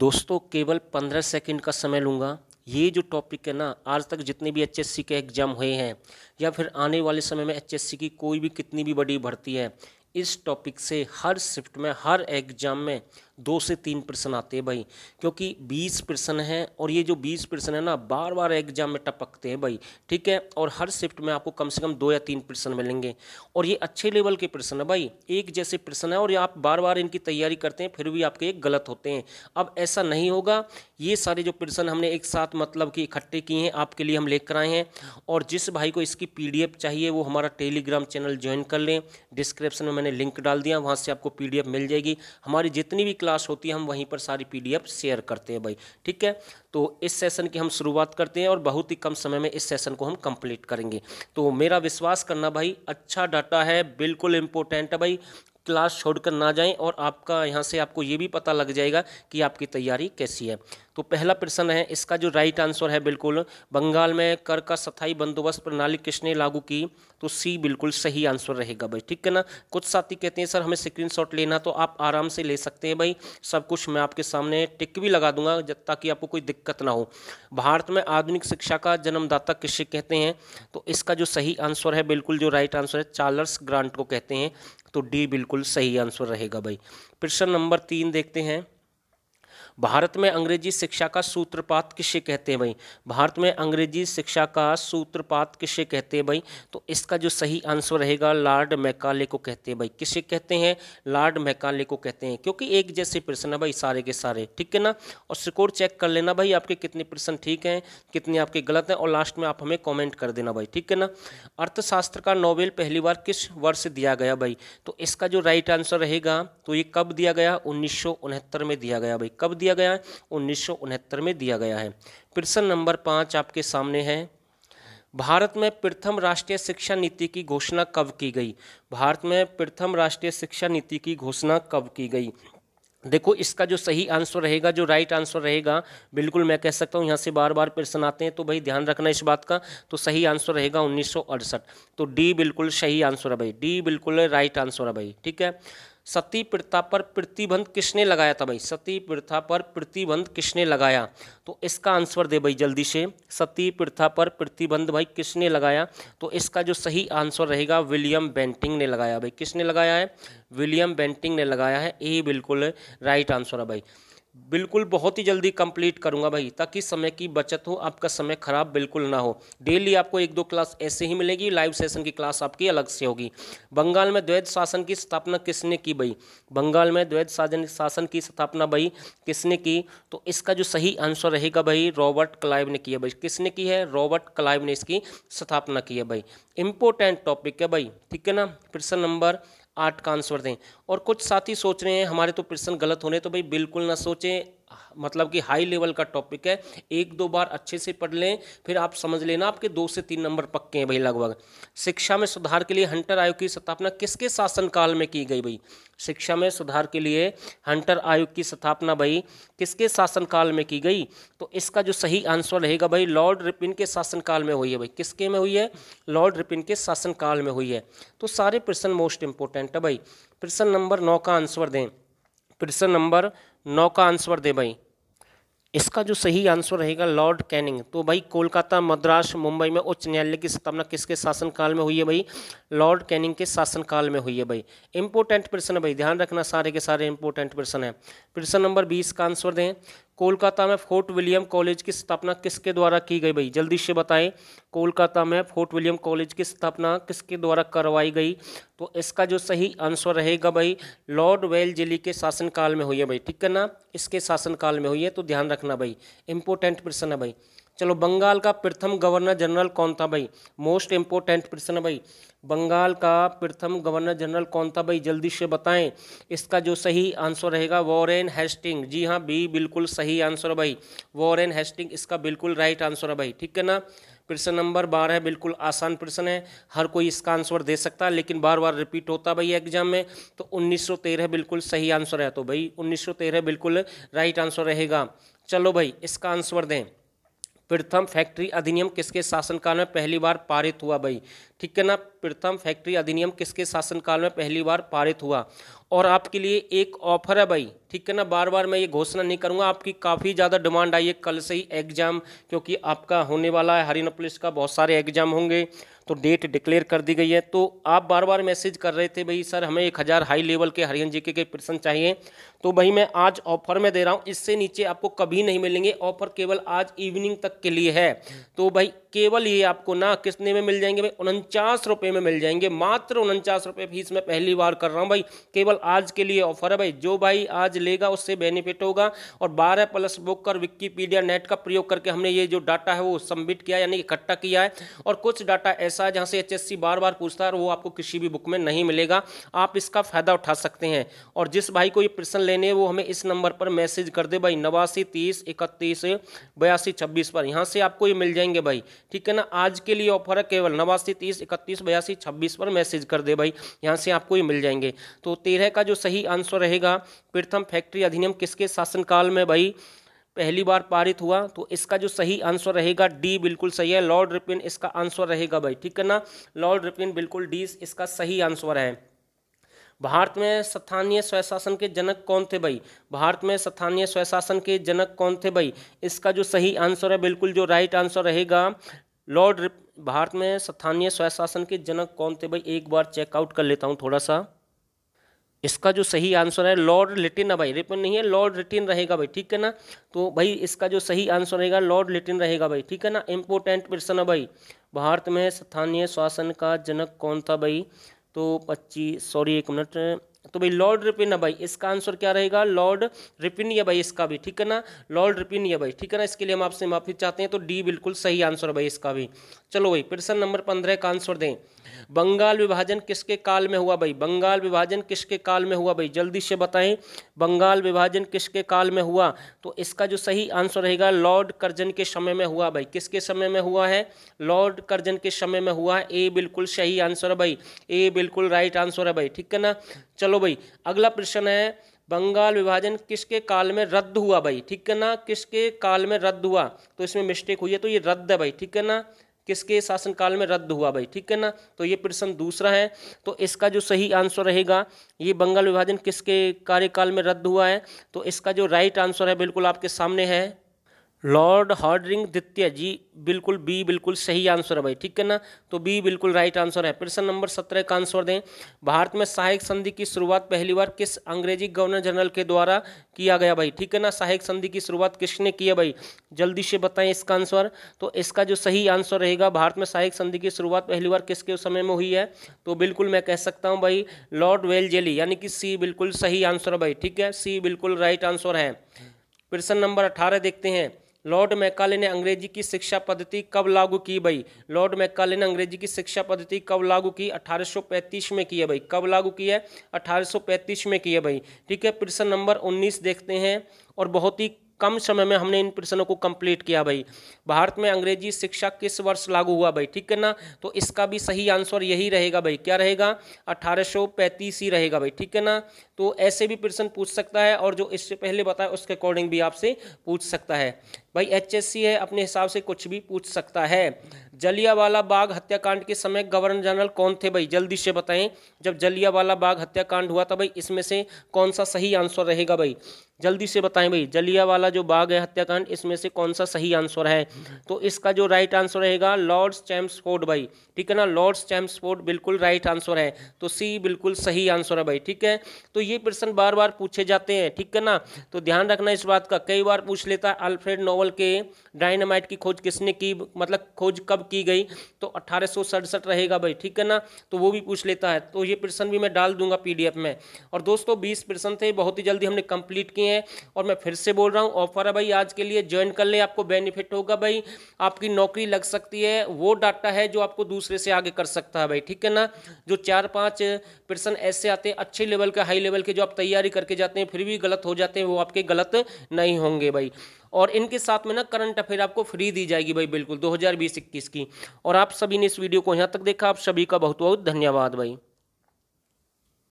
दोस्तों केवल पंद्रह सेकंड का समय लूँगा ये जो टॉपिक है ना आज तक जितने भी एच के एग्ज़ाम हुए हैं या फिर आने वाले समय में एच की कोई भी कितनी भी बड़ी भर्ती है इस टॉपिक से हर शिफ्ट में हर एग्ज़ाम में दो से तीन प्रश्न आते हैं भाई क्योंकि बीस प्रश्न हैं और ये जो बीस प्रश्न है ना बार बार एग्जाम में टपकते हैं भाई ठीक है और हर शिफ्ट में आपको कम से कम दो या तीन प्रश्न मिलेंगे और ये अच्छे लेवल के प्रश्न है भाई एक जैसे प्रश्न है और आप बार बार इनकी तैयारी करते हैं फिर भी आपके ये गलत होते हैं अब ऐसा नहीं होगा ये सारे जो प्रश्न हमने एक साथ मतलब कि इकट्ठे किए हैं आपके लिए हम लेकर आए हैं और जिस भाई को इसकी पी चाहिए वो हमारा टेलीग्राम चैनल ज्वाइन कर लें डिस्क्रिप्शन में मैंने लिंक डाल दिया वहाँ से आपको पी मिल जाएगी हमारी जितनी भी क्लास होती है हम वहीं पर सारी पीडीएफ शेयर करते हैं भाई ठीक है तो इस सेशन की हम शुरुआत करते हैं और बहुत ही कम समय में इस सेशन को हम कंप्लीट करेंगे तो मेरा विश्वास करना भाई अच्छा डाटा है बिल्कुल इंपॉर्टेंट है भाई क्लास छोड़कर ना जाएं और आपका यहाँ से आपको ये भी पता लग जाएगा कि आपकी तैयारी कैसी है तो पहला प्रश्न है इसका जो राइट आंसर है बिल्कुल बंगाल में कर का सथाई बंदोबस्त प्रणाली किसने लागू की तो सी बिल्कुल सही आंसर रहेगा भाई ठीक है ना कुछ साथी कहते हैं सर हमें स्क्रीनशॉट लेना तो आप आराम से ले सकते हैं भाई सब कुछ मैं आपके सामने टिक भी लगा दूंगा जब ताकि आपको कोई दिक्कत ना हो भारत में आधुनिक शिक्षा का जन्मदाता किसे कहते हैं तो इसका जो सही आंसर है बिल्कुल जो राइट आंसर है चार्लर्स ग्रांट को कहते हैं तो डी बिल्कुल सही आंसर रहेगा भाई प्रश्न नंबर तीन देखते हैं भारत में अंग्रेजी शिक्षा का सूत्रपात किसे कहते हैं भाई भारत में अंग्रेजी शिक्षा का सूत्रपात किसे कहते हैं भाई तो इसका जो सही आंसर रहेगा लॉर्ड मैकाले को कहते हैं भाई किसे कहते हैं लॉर्ड मैकाले को कहते हैं क्योंकि एक जैसे प्रश्न है भाई सारे के सारे ठीक है ना और स्कोर चेक कर लेना भाई आपके कितने प्रश्न ठीक हैं कितने आपके गलत हैं और लास्ट में आप हमें कॉमेंट कर देना भाई ठीक है ना अर्थशास्त्र का नॉवेल पहली बार किस वर्ष दिया गया भाई तो इसका जो राइट आंसर रहेगा तो ये कब दिया गया उन्नीस में दिया गया भाई कब दिया गया है उन्नीस में दिया गया है प्रश्न नंबर पाँच आपके सामने है भारत में प्रथम राष्ट्रीय शिक्षा नीति की घोषणा कब की गई भारत में प्रथम राष्ट्रीय शिक्षा नीति की घोषणा कब की गई देखो इसका जो सही आंसर रहेगा जो राइट आंसर रहेगा बिल्कुल मैं कह सकता हूँ यहाँ से बार बार प्रश्न आते हैं तो भाई ध्यान रखना इस बात का तो सही आंसर रहेगा उन्नीस तो डी बिल्कुल सही आंसर है भाई डी बिल्कुल राइट आंसर है भाई ठीक है सती प्रथा पर प्रतिबंध किसने लगाया था भाई सती प्रथा पर प्रतिबंध किसने लगाया तो इसका आंसर दे भाई जल्दी से सती प्रथा पर प्रतिबंध भाई किसने लगाया तो इसका जो सही आंसर रहेगा विलियम बेंटिंग ने लगाया भाई किसने लगाया है विलियम बेंटिंग ने लगाया है यही बिल्कुल राइट आंसर है भाई बिल्कुल बहुत ही जल्दी कंप्लीट करूंगा भाई ताकि समय की बचत हो आपका समय ख़राब बिल्कुल ना हो डेली आपको एक दो क्लास ऐसे ही मिलेगी लाइव सेशन की क्लास आपकी अलग से होगी बंगाल में द्वैत शासन की स्थापना किसने की भाई बंगाल में द्वैध शासन शासन की स्थापना भाई किसने की तो इसका जो सही आंसर रहेगा भाई रॉबर्ट क्लाइव ने किया भाई किसने की है रॉबर्ट क्लाइव ने इसकी स्थापना की है भाई इंपॉर्टेंट टॉपिक है भाई ठीक है ना प्रश्न नंबर आठ का आंसर दें और कुछ साथी सोच रहे हैं हमारे तो प्रश्न गलत होने तो भाई बिल्कुल ना सोचें मतलब कि हाई लेवल का टॉपिक है एक दो बार अच्छे से पढ़ लें फिर आप समझ लेना आपके दो से तीन नंबर पक्के हैं भाई लगभग शिक्षा में सुधार के लिए हंटर आयोग की स्थापना किसके शासनकाल में की गई भाई शिक्षा में सुधार के लिए हंटर आयोग की स्थापना भाई किसके शासनकाल में की गई तो इसका जो सही आंसर रहेगा भाई लॉर्ड रिपिन के शासनकाल में हुई है भाई किसके में हुई है लॉर्ड रिपिन के शासनकाल में हुई है तो सारे प्रश्न मोस्ट इंपॉर्टेंट है भाई प्रश्न नंबर नौ का आंसर दें प्रश्न नंबर नौ का आंसर दे भाई इसका जो सही आंसर रहेगा लॉर्ड कैनिंग तो भाई कोलकाता मद्रास मुंबई में उच्च न्यायालय की स्थापना किसके शासनकाल में हुई है भाई लॉर्ड कैनिंग के शासनकाल में हुई है भाई इंपोर्टेंट प्रश्न है भाई ध्यान रखना सारे के सारे इंपोर्टेंट प्रश्न है प्रश्न नंबर बीस का आंसर दें कोलकाता में फोर्ट विलियम कॉलेज की स्थापना किसके द्वारा की गई भाई जल्दी से बताएं कोलकाता में फोर्ट विलियम कॉलेज की स्थापना किसके द्वारा करवाई गई तो इसका जो सही आंसर रहेगा भाई लॉर्ड वेल जिली के शासनकाल में हुई है भाई ठीक है ना इसके शासनकाल में हुई है तो ध्यान रखना भाई इंपॉर्टेंट प्रश्न है भाई चलो बंगाल का प्रथम गवर्नर जनरल कौन था भाई मोस्ट इम्पोर्टेंट प्रश्न है भाई बंगाल का प्रथम गवर्नर जनरल कौन था भाई जल्दी से बताएं इसका जो सही आंसर रहेगा वॉरेन हेस्टिंग जी हाँ बी बिल्कुल सही आंसर है भाई वॉरेन हेस्टिंग इसका बिल्कुल राइट आंसर है भाई ठीक है ना प्रश्न नंबर बारह बिल्कुल आसान प्रश्न है हर कोई इसका आंसर दे सकता है लेकिन बार बार रिपीट होता भाई एग्जाम में तो 1913 बिल्कुल सही आंसर है तो भाई 1913 बिल्कुल राइट आंसर रहेगा चलो भाई इसका आंसर दें प्रथम फैक्ट्री अधिनियम किसके शासनकाल में पहली बार पारित हुआ भाई ठीक है ना प्रथम फैक्ट्री अधिनियम किसके शासनकाल में पहली बार पारित हुआ और आपके लिए एक ऑफर है भाई ठीक है ना बार बार मैं ये घोषणा नहीं करूँगा आपकी काफ़ी ज़्यादा डिमांड आई है कल से ही एग्जाम क्योंकि आपका होने वाला है हरियाणा पुलिस का बहुत सारे एग्जाम होंगे तो डेट डिक्लेयर कर दी गई है तो आप बार बार मैसेज कर रहे थे भाई सर हमें एक हज़ार हाई लेवल के हरियन जी के प्रश्न चाहिए तो भाई मैं आज ऑफर में दे रहा हूँ इससे नीचे आपको कभी नहीं मिलेंगे ऑफर केवल आज इवनिंग तक के लिए है तो भाई केवल ये आपको ना कितने में मिल जाएंगे भाई उनचास रुपये में मिल जाएंगे मात्र उनचास रुपये फीस में पहली बार कर रहा हूँ भाई केवल आज के लिए ऑफर है भाई जो भाई आज लेगा उससे बेनिफिट होगा और बारह प्लस बुक कर विकीपीडिया नेट का प्रयोग करके हमने ये जो डाटा है वो सबमिट किया यानी इकट्ठा किया है और कुछ डाटा ऐसा है जहाँ से एच बार बार पूछता है वो आपको किसी भी बुक में नहीं मिलेगा आप इसका फ़ायदा उठा सकते हैं और जिस भाई को ये प्रश्न लेने वो हमें इस नंबर पर मैसेज कर दे भाई नवासी तीस इकतीस बयासी छब्बीस पर यहाँ से आपको ये मिल जाएंगे भाई ठीक है ना आज के लिए ऑफर है केवल नवासी तीस इकतीस बयासी छब्बीस पर मैसेज कर दे भाई यहाँ से आपको ये मिल जाएंगे तो तेरह का जो सही आंसर रहेगा प्रथम फैक्ट्री अधिनियम किसके शासनकाल में भाई पहली बार पारित हुआ तो इसका जो सही आंसर रहेगा डी बिल्कुल सही है लॉर्ड रिपिन इसका आंसर रहेगा भाई ठीक है ना लॉर्ड रिपिन बिल्कुल डी इसका सही आंसर है भारत में स्थानीय स्वशासन के जनक कौन थे भाई भारत में स्थानीय स्वशासन के जनक कौन थे भाई इसका जो सही आंसर है बिल्कुल जो राइट आंसर रहेगा लॉर्ड भारत में स्थानीय स्वशासन के जनक कौन थे भाई एक बार चेकआउट कर लेता हूँ थोड़ा सा इसका जो सही आंसर है लॉर्ड लिटिन है भाई रिपन नहीं है लॉर्ड रिटिन रहेगा भाई ठीक है ना तो भाई इसका जो सही आंसर रहेगा लॉर्ड लिटिन रहेगा भाई ठीक है ना इम्पोर्टेंट पर्सन है भाई भारत में स्थानीय शासन का जनक कौन था भाई तो पच्चीस सॉरी एक मिनट तो भाई लॉर्ड रिपिन है भाई इसका आंसर क्या रहेगा लॉर्ड रिपिन या भाई इसका भी ठीक है ना लॉर्ड रिपिन या भाई ठीक है ना इसके लिए हम आपसे माफी चाहते हैं तो डी बिल्कुल सही आंसर है भाई इसका भी चलो भाई प्रश्न नंबर पंद्रह का आंसर दें बंगाल विभाजन किसके काल में हुआ भाई बंगाल विभाजन किसके काल में हुआ भाई जल्दी से बताएं बंगाल विभाजन किसके काल में हुआ तो इसका जो सही आंसर रहेगा लॉर्ड कर्जन के समय में हुआ भाई किसके समय में हुआ है लॉर्ड कर्जन के समय में हुआ है ए बिल्कुल सही आंसर है भाई ए बिल्कुल राइट आंसर है भाई ठीक है ना चलो भाई अगला प्रश्न है बंगाल विभाजन किसके काल में रद्द हुआ भाई ठीक है ना किसके काल में रद्द हुआ तो इसमें मिस्टेक हुई है तो ये रद्द है भाई ठीक है ना किसके शासनकाल में रद्द हुआ भाई ठीक है ना तो ये प्रश्न दूसरा है तो इसका जो सही आंसर रहेगा ये बंगाल विभाजन किसके कार्यकाल में रद्द हुआ है तो इसका जो राइट आंसर है बिल्कुल आपके सामने है लॉर्ड हार्डरिंग द्वितीय जी बिल्कुल बी बिल्कुल सही आंसर है भाई ठीक है ना तो बी बिल्कुल राइट आंसर है प्रश्न नंबर सत्रह का आंसर दें भारत में सहायक संधि की शुरुआत पहली बार किस अंग्रेजी गवर्नर जनरल के द्वारा किया गया भाई ठीक है ना सहायक संधि की शुरुआत किसने किया भाई जल्दी से बताएं इसका आंसर तो इसका जो सही आंसर रहेगा भारत में सहायक संधि की शुरुआत पहली बार किसके समय में हुई है तो बिल्कुल मैं कह सकता हूँ भाई लॉर्ड वेलजेली यानी कि सी बिल्कुल सही आंसर है भाई ठीक है सी बिल्कुल राइट आंसर है प्रश्न नंबर अठारह देखते हैं लॉर्ड मैकाले ने अंग्रेजी की शिक्षा पद्धति कब लागू की भाई लॉर्ड मैकाले ने अंग्रेजी की शिक्षा पद्धति कब लागू की 1835 में की है भाई कब लागू की है 1835 में की है भाई ठीक है प्रश्न नंबर 19 देखते हैं और बहुत ही कम समय में हमने इन प्रश्नों को कंप्लीट किया भाई भारत में अंग्रेजी शिक्षा किस वर्ष लागू हुआ भाई ठीक है ना तो इसका भी सही आंसर यही रहेगा भाई क्या रहेगा अठारह ही रहेगा भाई ठीक है ना तो ऐसे भी प्रश्न पूछ सकता है और जो इससे पहले बताया उसके अकॉर्डिंग भी आपसे पूछ सकता है भाई एचएससी है अपने हिसाब से कुछ भी पूछ सकता है जलियावाला बाग हत्याकांड के समय गवर्नर जनरल कौन थे भाई जल्दी से बताएं जब जलियावाला बाग हत्याकांड हुआ था भाई इसमें से कौन सा सही आंसर रहेगा भाई जल्दी से बताएं भाई जलिया वाला जो बाग है हत्याकांड इसमें से कौन सा सही आंसर है तो इसका जो राइट आंसर रहेगा लॉर्ड्स चैम्सफोर्ड भाई ठीक है ना लॉर्ड्स चैम्सफोर्ड बिल्कुल राइट आंसर है तो सी बिल्कुल सही आंसर है भाई ठीक है तो ये प्रश्न बार बार पूछे जाते हैं ठीक है ना तो ध्यान रखना इस बात का कई बार पूछ लेता है अल्फ्रेड नोवल के डायनामाइट की खोज किसने की मतलब खोज कब की गई तो अट्ठारह रहेगा भाई ठीक है ना तो वो भी पूछ लेता है तो ये प्रश्न भी मैं डाल दूंगा पी में और दोस्तों बीस प्रश्न थे बहुत ही जल्दी हमने कंप्लीट किए है और मैं फिर से बोल रहा हूँ ऑफर है भाई आज के लिए ज्वाइन कर लें आपको बेनिफिट होगा भाई आपकी नौकरी लग सकती है वो डाटा है जो आपको दूसरे से आगे कर सकता है भाई ठीक है ना जो चार पाँच पर्सन ऐसे आते हैं अच्छे लेवल के हाई लेवल के जो आप तैयारी करके जाते हैं फिर भी गलत हो जाते हैं वो आपके गलत नहीं होंगे भाई और इनके साथ में ना करंट अफेयर आपको फ्री दी जाएगी भाई बिल्कुल दो हज़ार की और आप सभी ने इस वीडियो को यहाँ तक देखा आप सभी का बहुत बहुत धन्यवाद भाई